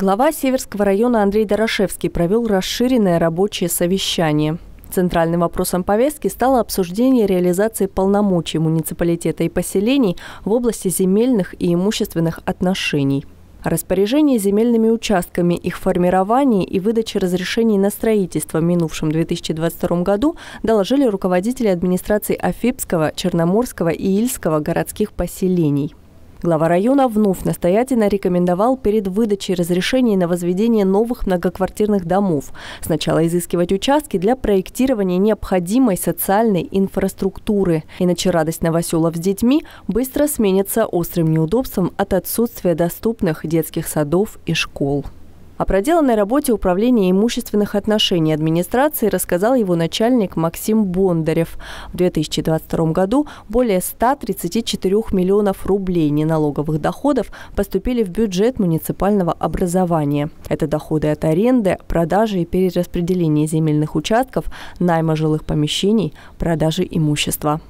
Глава Северского района Андрей Дорошевский провел расширенное рабочее совещание. Центральным вопросом повестки стало обсуждение реализации полномочий муниципалитета и поселений в области земельных и имущественных отношений. Распоряжение земельными участками, их формирование и выдача разрешений на строительство в минувшем 2022 году доложили руководители администрации Афипского, Черноморского и Ильского городских поселений. Глава района вновь настоятельно рекомендовал перед выдачей разрешений на возведение новых многоквартирных домов сначала изыскивать участки для проектирования необходимой социальной инфраструктуры. Иначе радость новоселов с детьми быстро сменится острым неудобством от отсутствия доступных детских садов и школ. О проделанной работе Управления имущественных отношений администрации рассказал его начальник Максим Бондарев. В 2022 году более 134 миллионов рублей неналоговых доходов поступили в бюджет муниципального образования. Это доходы от аренды, продажи и перераспределения земельных участков, найма жилых помещений, продажи имущества.